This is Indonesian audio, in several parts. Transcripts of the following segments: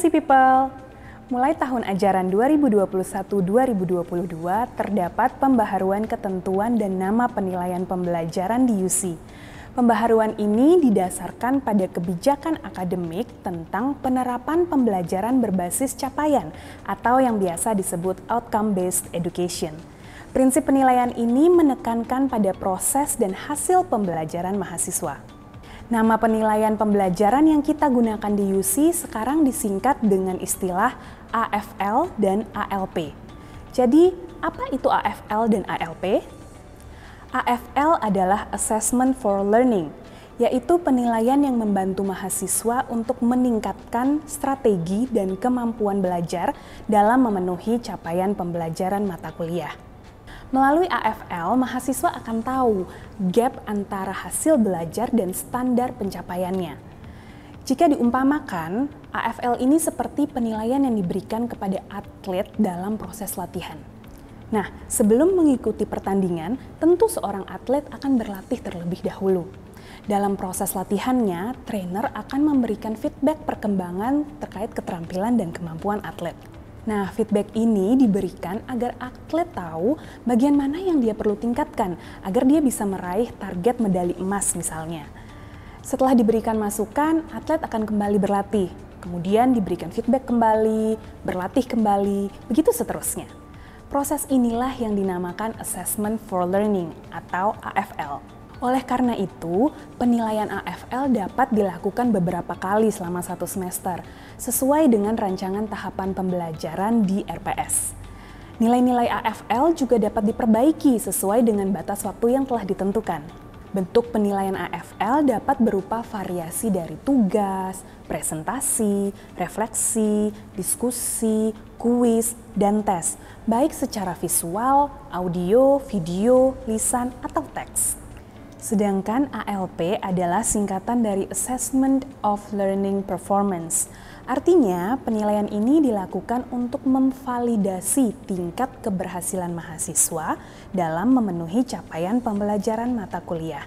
Legacy People. Mulai tahun ajaran 2021-2022 terdapat pembaharuan ketentuan dan nama penilaian pembelajaran di UC. Pembaharuan ini didasarkan pada kebijakan akademik tentang penerapan pembelajaran berbasis capaian atau yang biasa disebut outcome based education. Prinsip penilaian ini menekankan pada proses dan hasil pembelajaran mahasiswa. Nama penilaian pembelajaran yang kita gunakan di UC sekarang disingkat dengan istilah AFL dan ALP. Jadi, apa itu AFL dan ALP? AFL adalah Assessment for Learning, yaitu penilaian yang membantu mahasiswa untuk meningkatkan strategi dan kemampuan belajar dalam memenuhi capaian pembelajaran mata kuliah. Melalui AFL, mahasiswa akan tahu gap antara hasil belajar dan standar pencapaiannya. Jika diumpamakan, AFL ini seperti penilaian yang diberikan kepada atlet dalam proses latihan. Nah, sebelum mengikuti pertandingan, tentu seorang atlet akan berlatih terlebih dahulu. Dalam proses latihannya, trainer akan memberikan feedback perkembangan terkait keterampilan dan kemampuan atlet. Nah, feedback ini diberikan agar atlet tahu bagian mana yang dia perlu tingkatkan agar dia bisa meraih target medali emas misalnya. Setelah diberikan masukan, atlet akan kembali berlatih, kemudian diberikan feedback kembali, berlatih kembali, begitu seterusnya. Proses inilah yang dinamakan Assessment for Learning atau AFL. Oleh karena itu, penilaian AFL dapat dilakukan beberapa kali selama satu semester, sesuai dengan rancangan tahapan pembelajaran di RPS. Nilai-nilai AFL juga dapat diperbaiki sesuai dengan batas waktu yang telah ditentukan. Bentuk penilaian AFL dapat berupa variasi dari tugas, presentasi, refleksi, diskusi, kuis, dan tes, baik secara visual, audio, video, lisan, atau teks. Sedangkan ALP adalah singkatan dari Assessment of Learning Performance. Artinya, penilaian ini dilakukan untuk memvalidasi tingkat keberhasilan mahasiswa dalam memenuhi capaian pembelajaran mata kuliah.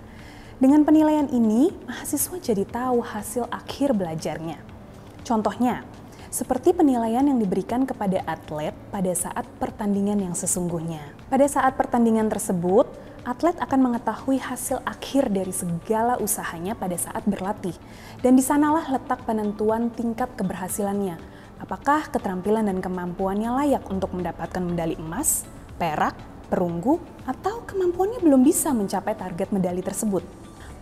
Dengan penilaian ini, mahasiswa jadi tahu hasil akhir belajarnya. Contohnya, seperti penilaian yang diberikan kepada atlet pada saat pertandingan yang sesungguhnya. Pada saat pertandingan tersebut, atlet akan mengetahui hasil akhir dari segala usahanya pada saat berlatih. Dan disanalah letak penentuan tingkat keberhasilannya. Apakah keterampilan dan kemampuannya layak untuk mendapatkan medali emas, perak, perunggu, atau kemampuannya belum bisa mencapai target medali tersebut.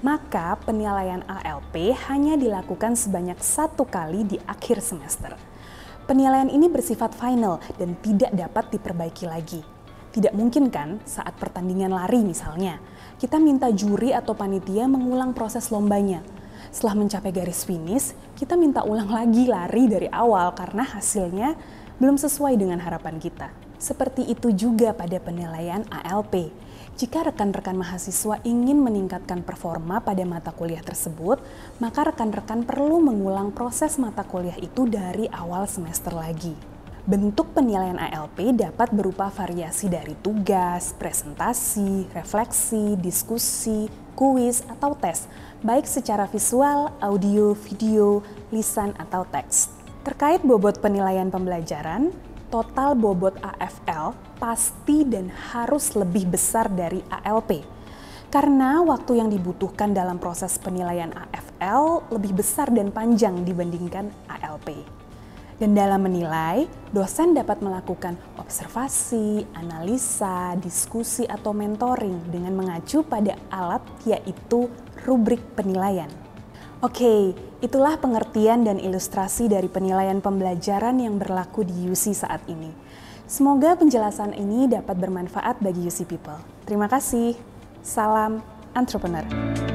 Maka penilaian ALP hanya dilakukan sebanyak satu kali di akhir semester. Penilaian ini bersifat final dan tidak dapat diperbaiki lagi. Tidak mungkin kan saat pertandingan lari misalnya, kita minta juri atau panitia mengulang proses lombanya. Setelah mencapai garis finish, kita minta ulang lagi lari dari awal karena hasilnya belum sesuai dengan harapan kita. Seperti itu juga pada penilaian ALP. Jika rekan-rekan mahasiswa ingin meningkatkan performa pada mata kuliah tersebut, maka rekan-rekan perlu mengulang proses mata kuliah itu dari awal semester lagi. Bentuk penilaian ALP dapat berupa variasi dari tugas, presentasi, refleksi, diskusi, kuis, atau tes, baik secara visual, audio, video, lisan, atau teks. Terkait bobot penilaian pembelajaran, total bobot AFL pasti dan harus lebih besar dari ALP. Karena waktu yang dibutuhkan dalam proses penilaian AFL lebih besar dan panjang dibandingkan ALP. Dan dalam menilai, dosen dapat melakukan observasi, analisa, diskusi, atau mentoring dengan mengacu pada alat yaitu rubrik penilaian. Oke, itulah pengertian dan ilustrasi dari penilaian pembelajaran yang berlaku di UC saat ini. Semoga penjelasan ini dapat bermanfaat bagi UC People. Terima kasih. Salam entrepreneur.